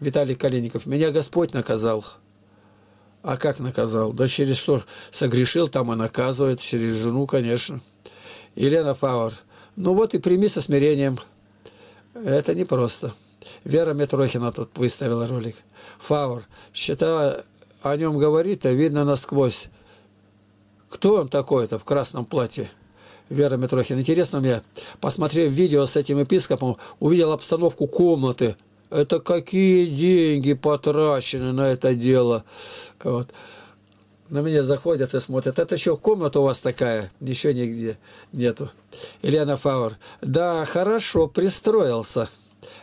Виталий Калиников, меня Господь наказал. А как наказал? Да через что? Согрешил там и а наказывает, через жену, конечно. Елена Фавор, ну вот и прими со смирением – это непросто. Вера Митрохина тут выставила ролик. Фаур считая о нем говорит, а видно насквозь. Кто он такой-то в красном платье? Вера Митрохина. Интересно мне, посмотрев видео с этим епископом, увидел обстановку комнаты. Это какие деньги потрачены на это дело? Вот на меня заходят и смотрят. Это еще комната у вас такая? ничего нигде нету. Елена Фавор. Да, хорошо, пристроился.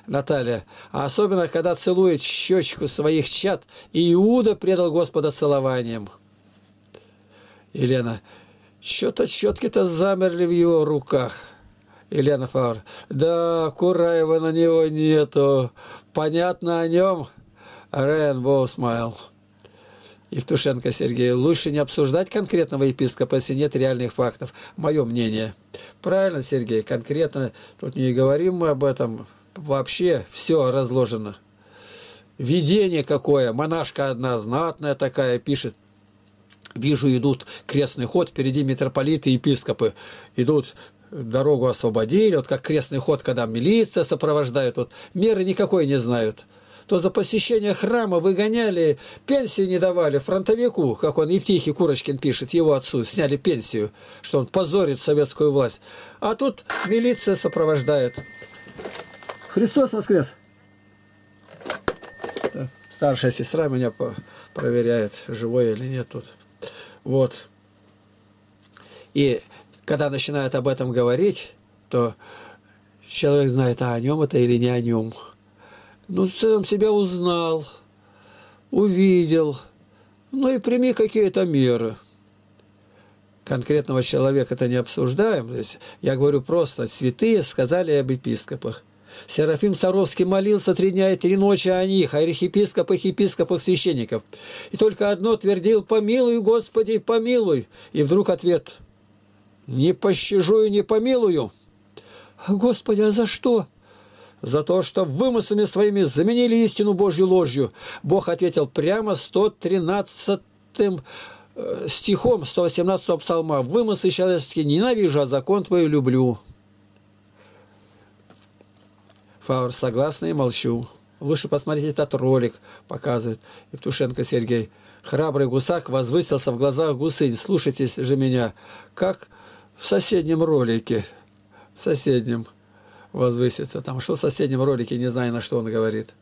Наталья. А особенно, когда целует щечку своих чат. и Иуда предал Господа целованием. Елена. Что-то щетки-то замерли в его руках. Елена Фавор. Да, Кураева на него нету. Понятно о нем? Рейнбоу смайл. Евтушенко Сергей, лучше не обсуждать конкретного епископа, если нет реальных фактов. Мое мнение. Правильно, Сергей, конкретно тут не говорим мы об этом. Вообще все разложено. Видение какое, монашка одна знатная такая пишет. Вижу, идут крестный ход, впереди митрополиты епископы. Идут дорогу освободили, вот как крестный ход, когда милиция сопровождает, вот меры никакой не знают то за посещение храма выгоняли, пенсии не давали фронтовику, как он Евтихий Курочкин пишет, его отцу сняли пенсию, что он позорит советскую власть. А тут милиция сопровождает. Христос воскрес! Старшая сестра меня проверяет, живой или нет тут. Вот. И когда начинают об этом говорить, то человек знает, а о нем это или не о нем. Ну, сам себя узнал, увидел, ну и прими какие-то меры. Конкретного человека это не обсуждаем. То есть, я говорю просто, святые сказали об епископах. Серафим Саровский молился три дня и три ночи о них, о архиепископах, епископах, священников. И только одно твердил «Помилуй, Господи, помилуй!» И вдруг ответ «Не пощажу и не помилую!» «Господи, а за что?» за то, что вымыслами своими заменили истину Божью ложью. Бог ответил прямо 113 э, стихом 118 псалма «Вымыслы человеческие ненавижу, а закон твой люблю». Фаур, согласна и молчу. Лучше посмотрите этот ролик, показывает Евтушенко Сергей. Храбрый гусак возвысился в глазах гусынь. Слушайтесь же меня, как в соседнем ролике. В соседнем возвыситься, там, что в соседнем ролике, не знаю, на что он говорит.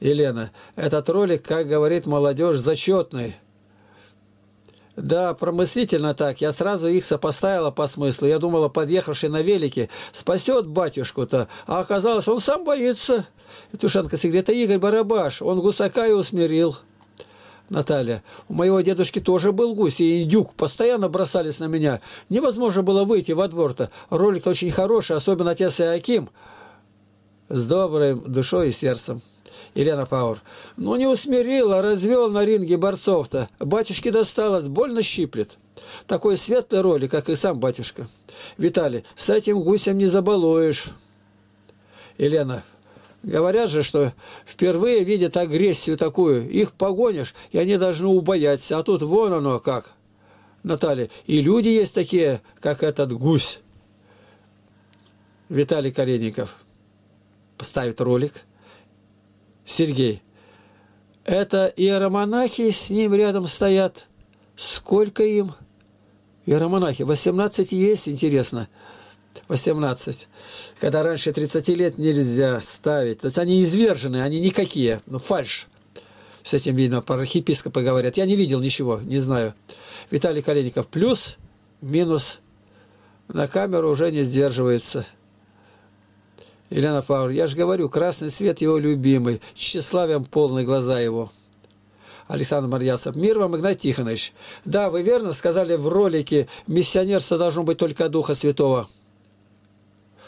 Елена, этот ролик, как говорит молодежь, зачетный. Да, промыслительно так. Я сразу их сопоставила по смыслу. Я думала, подъехавший на велике спасет батюшку-то. А оказалось, он сам боится. Тушенко говорит, это Игорь Барабаш. Он гусака и усмирил. Наталья. У моего дедушки тоже был гусь и индюк. Постоянно бросались на меня. Невозможно было выйти во двор-то. Ролик-то очень хороший, особенно отец Иаким. С добрым душой и сердцем. Елена Пауэр. Ну, не усмирил, а развел на ринге борцов-то. Батюшке досталось, больно щиплет. Такой светлый ролик, как и сам батюшка. Виталий, с этим гусем не забалуешь. Елена Говорят же, что впервые видят агрессию такую, их погонишь, и они должны убояться. А тут вон оно как, Наталья. И люди есть такие, как этот гусь. Виталий Калиников поставит ролик. Сергей. Это иеромонахи с ним рядом стоят. Сколько им? Иеромонахи. 18 есть, интересно. Интересно. 18, когда раньше 30 лет нельзя ставить. То есть они извержены, они никакие, ну, фальш. С этим, видно, про архиепископа говорят. Я не видел ничего, не знаю. Виталий Калиников плюс, минус. На камеру уже не сдерживается. Елена Павловна, я же говорю, красный свет его любимый, тщеславием полны глаза его. Александр Марьясов. Мир вам, Игнат Тихонович. Да, вы верно сказали в ролике, миссионерство должно быть только Духа Святого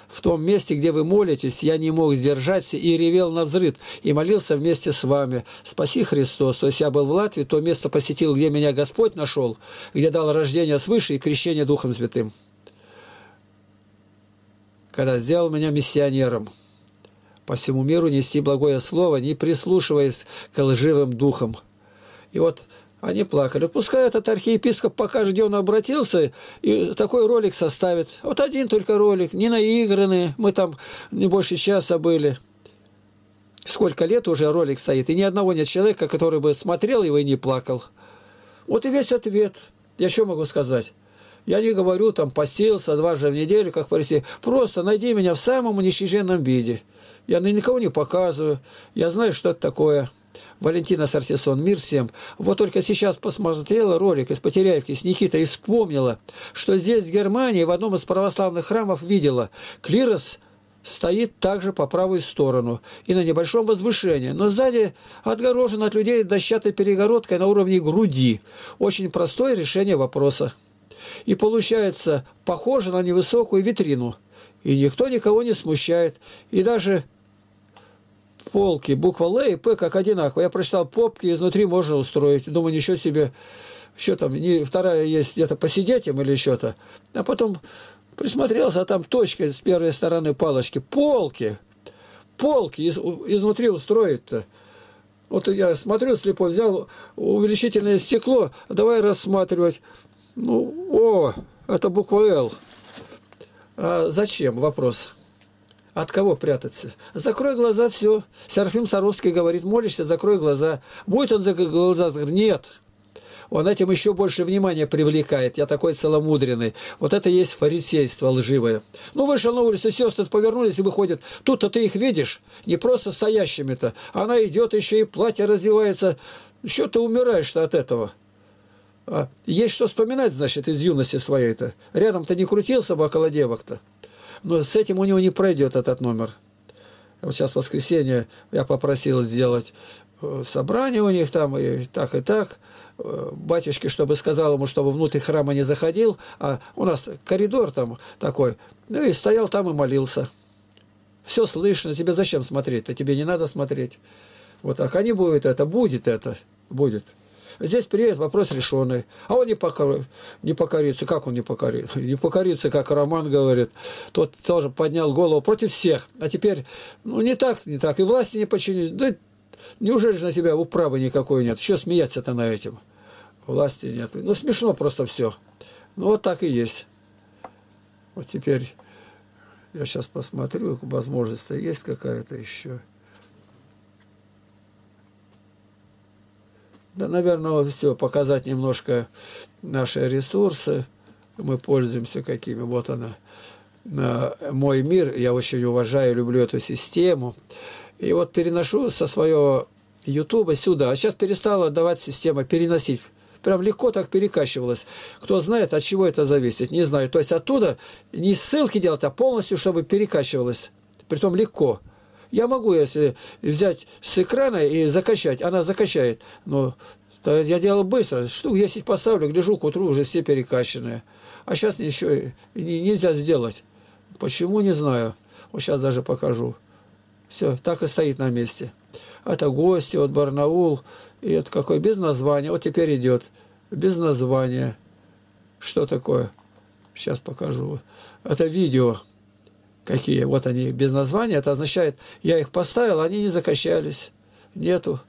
в том месте, где вы молитесь, я не мог сдержаться и ревел на взрыв, и молился вместе с вами. Спаси Христос. То есть я был в Латвии, то место посетил, где меня Господь нашел, где дал рождение свыше и крещение Духом Святым. Когда сделал меня миссионером по всему миру нести благое слово, не прислушиваясь к лживым духам. И вот они плакали. Пускай этот архиепископ пока где он обратился, и такой ролик составит. Вот один только ролик, не наигранный. Мы там не больше часа были. Сколько лет уже ролик стоит, и ни одного нет человека, который бы смотрел его и не плакал. Вот и весь ответ. Я что могу сказать? Я не говорю, там, постился два же в неделю, как фарисей. Просто найди меня в самом уничиженном виде. Я на никого не показываю. Я знаю, что это такое. Валентина Сарсисон, мир всем. Вот только сейчас посмотрела ролик из Потеряевки с Никитой и вспомнила, что здесь, в Германии, в одном из православных храмов видела клирос стоит также по правую сторону и на небольшом возвышении, но сзади отгорожен от людей дощатой перегородкой на уровне груди. Очень простое решение вопроса. И получается, похоже на невысокую витрину. И никто никого не смущает. И даже полки, буква Л и П как одинаково. Я прочитал попки, изнутри можно устроить. Думаю, ничего себе, что там, не, вторая есть где-то посидеть им или что-то. А потом присмотрелся, а там точка с первой стороны палочки. Полки, полки из, изнутри устроить-то. Вот я смотрю, слепой взял увеличительное стекло, давай рассматривать. Ну, о, это буква «Л». А зачем? Вопрос. От кого прятаться? Закрой глаза, все. Серафим Саровский говорит, молишься, закрой глаза. Будет он закрыть глаза? Нет. Он этим еще больше внимания привлекает. Я такой целомудренный. Вот это есть фарисейство лживое. Ну, вышел на улицу, сестры повернулись и выходят. Тут-то ты их видишь, не просто стоящими-то. Она идет еще и платье развивается. Что ты умираешь-то от этого? А есть что вспоминать, значит, из юности своей-то. Рядом-то не крутился бы около девок-то. Но с этим у него не пройдет этот номер. Вот сейчас воскресенье я попросил сделать э, собрание у них там, и так, и так. Э, Батюшки, чтобы сказал ему, чтобы внутрь храма не заходил, а у нас коридор там такой. Ну и стоял там и молился. Все слышно, тебе зачем смотреть-то? Тебе не надо смотреть. Вот, ах, они а будут это, будет это, будет здесь привет, вопрос решенный. А он не, покор... не покорится. Как он не покорится? Не покорится, как Роман говорит. Тот тоже поднял голову против всех. А теперь, ну, не так, не так. И власти не подчинились. Да неужели же на тебя управы никакой нет? Еще смеяться-то на этим. Власти нет. Ну, смешно просто все. Ну, вот так и есть. Вот теперь я сейчас посмотрю, возможность то есть какая-то еще. Да, наверное, все, показать немножко наши ресурсы. Мы пользуемся какими. Вот она. А, Мой мир. Я очень уважаю, люблю эту систему. И вот переношу со своего Ютуба сюда. А сейчас перестала давать система переносить. Прям легко так перекачивалось. Кто знает, от чего это зависит, не знаю. То есть оттуда не ссылки делать, а полностью, чтобы перекачивалось. Притом легко. Я могу, если взять с экрана и закачать, она закачает, но я делал быстро, штук 10 поставлю, гляжу, к утру уже все перекачанные. А сейчас ничего нельзя сделать. Почему, не знаю. Вот сейчас даже покажу. Все, так и стоит на месте. Это гости, вот Барнаул, и это какой, без названия. Вот теперь идет, без названия. Что такое? Сейчас покажу. Это видео какие, вот они без названия, это означает, я их поставил, они не закачались, нету.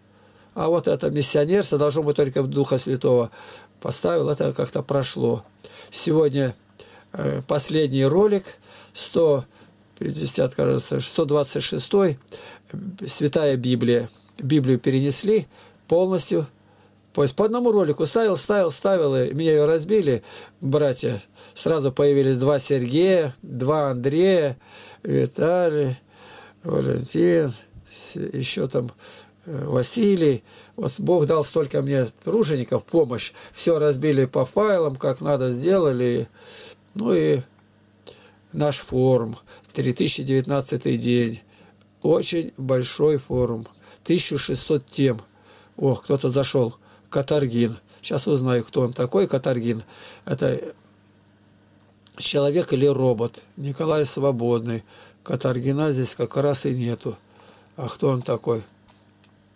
А вот это миссионерство должно быть только Духа Святого. Поставил, это как-то прошло. Сегодня э, последний ролик, 150, кажется, 126 э, Святая Библия. Библию перенесли полностью то по одному ролику ставил, ставил, ставил, и меня ее разбили, братья. Сразу появились два Сергея, два Андрея, Виталий, Валентин, еще там э, Василий. Вот Бог дал столько мне тружеников, помощь. Все разбили по файлам, как надо сделали. Ну и наш форум, 3019 день. Очень большой форум, 1600 тем. Ох, кто-то зашел. Катаргин. Сейчас узнаю, кто он такой, Катаргин. Это человек или робот. Николай Свободный. Катаргина здесь как раз и нету. А кто он такой?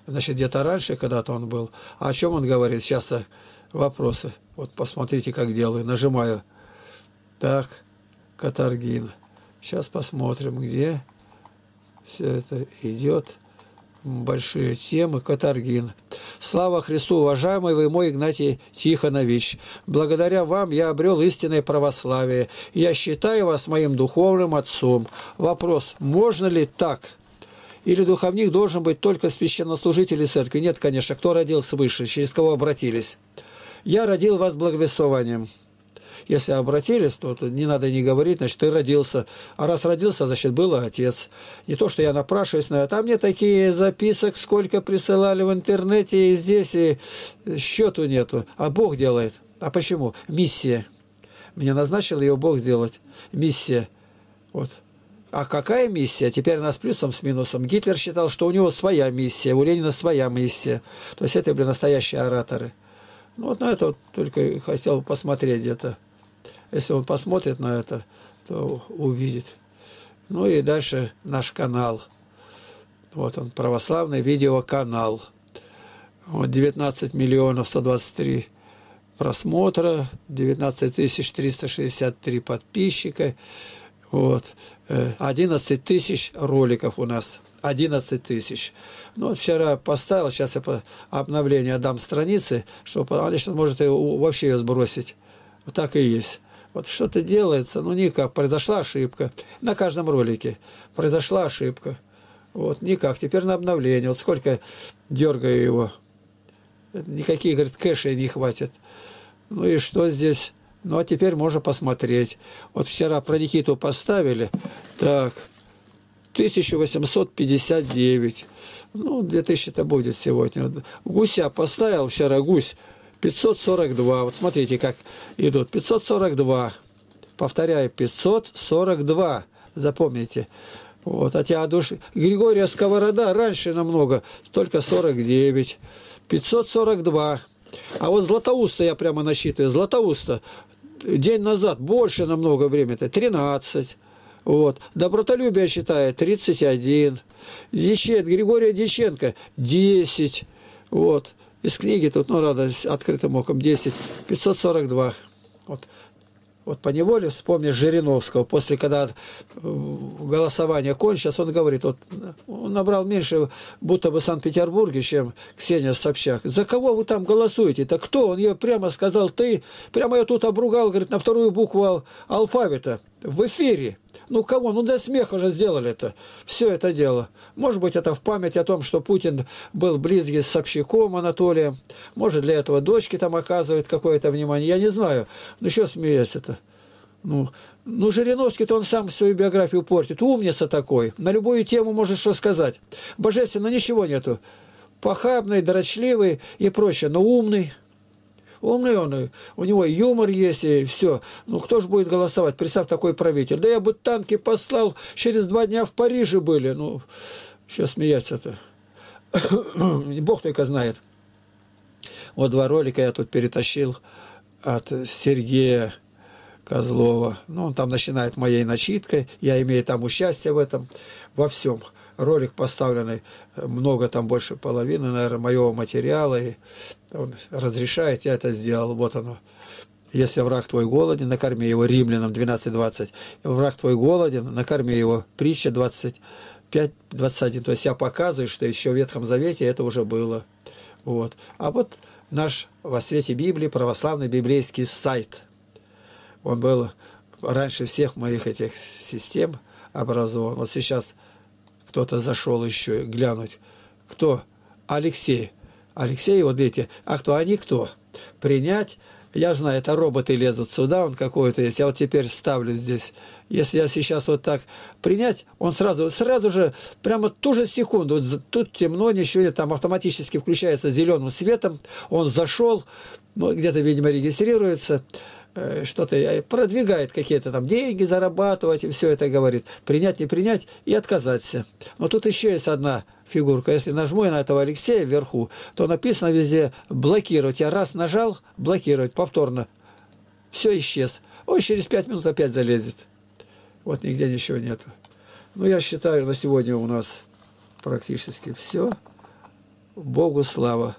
Значит, где-то раньше когда-то он был. А о чем он говорит? Сейчас э, вопросы. Вот посмотрите, как делаю. Нажимаю. Так, Катаргин. Сейчас посмотрим, где все это идет. Большие темы. Катаргин. Слава Христу, уважаемый вы мой Игнатий Тихонович! Благодаря вам я обрел истинное православие. Я считаю вас моим духовным отцом. Вопрос, можно ли так? Или духовник должен быть только священнослужители церкви? Нет, конечно, кто родился выше, через кого обратились. Я родил вас благовествованием. Если обратились, то не надо не говорить, значит, ты родился. А раз родился, значит, был отец. Не то, что я напрашиваюсь на это. А мне такие записок сколько присылали в интернете, и здесь, и счету нету. А Бог делает. А почему? Миссия. Мне назначил ее Бог сделать. Миссия. Вот. А какая миссия? Теперь нас плюсом с минусом. Гитлер считал, что у него своя миссия, у Ленина своя миссия. То есть это были настоящие ораторы. Ну вот на это вот только хотел посмотреть где-то. Если он посмотрит на это, то увидит. Ну и дальше наш канал. Вот он, православный видеоканал. Вот 19 миллионов 123 просмотра, 19 тысяч 363 подписчика. Вот. 11 э, тысяч роликов у нас. 11 тысяч. Ну, вот вчера поставил, сейчас я по обновлению дам страницы, чтобы она может вообще ее сбросить. Вот так и есть. Вот что-то делается, ну никак, произошла ошибка. На каждом ролике произошла ошибка. Вот никак, теперь на обновление. Вот сколько дергаю его. Никакие, говорит, кэши не хватит. Ну и что здесь? Ну а теперь можно посмотреть. Вот вчера про Никиту поставили. Так, 1859. Ну, 2000 это будет сегодня. Гуся поставил вчера, гусь 542. Вот смотрите, как идут. 542. Повторяю, 542. Запомните. Вот, от а я а души. Григория Сковорода раньше намного, только 49. 542. А вот Златоуста я прямо насчитываю. Златоуста день назад больше намного времени это 13. Вот. Добротолюбие считает 31. Дичен, Григория Диченко 10. Вот из книги, тут, ну, надо открытым оком, 10, 542. Вот, вот по неволе вспомни Жириновского, после когда э, голосование кончилось, он говорит, вот, он набрал меньше, будто бы в Санкт-Петербурге, чем Ксения Собчак. За кого вы там голосуете? Так кто? Он ей прямо сказал, ты, прямо я тут обругал, говорит, на вторую букву алфавита в эфире. Ну кого? Ну до смеха уже сделали это. Все это дело. Может быть, это в память о том, что Путин был близкий с Собчаком Анатолием. Может, для этого дочки там оказывают какое-то внимание. Я не знаю. Ну что смеясь это. Ну, ну Жириновский-то он сам свою биографию портит. Умница такой. На любую тему может что сказать. Божественно ничего нету. Похабный, дорочливый и прочее, но умный умный он, у него юмор есть и все. Ну, кто же будет голосовать, представь, такой правитель? Да я бы танки послал, через два дня в Париже были. Ну, что смеяться-то? *coughs* Бог только знает. Вот два ролика я тут перетащил от Сергея Козлова. Ну, он там начинает моей начиткой. Я имею там участие в этом, во всем ролик поставленный, много там, больше половины, наверное, моего материала, и он разрешает, я это сделал, вот оно. Если враг твой голоден, накорми его римлянам 12.20. Враг твой голоден, накорми его притча 25.21. То есть я показываю, что еще в Ветхом Завете это уже было. Вот. А вот наш во свете Библии православный библейский сайт. Он был раньше всех моих этих систем образован. Вот сейчас кто-то зашел еще глянуть. Кто? Алексей. Алексей, вот видите, а кто они, кто? Принять я знаю, это роботы лезут сюда, он какой-то есть. Я вот теперь ставлю здесь. Если я сейчас вот так принять, он сразу, сразу же, прямо ту же секунду, вот тут темно, ничего нет, там автоматически включается зеленым светом, он зашел, ну, где-то, видимо, регистрируется. Э, что-то э, продвигает какие-то там деньги зарабатывать и все это говорит. Принять, не принять и отказаться. Но тут еще есть одна фигурка. Если нажму я на этого Алексея вверху, то написано везде «блокировать». Я раз нажал «блокировать» повторно. Все исчез. он через пять минут опять залезет. Вот нигде ничего нет. Ну, я считаю, на сегодня у нас практически все. Богу слава.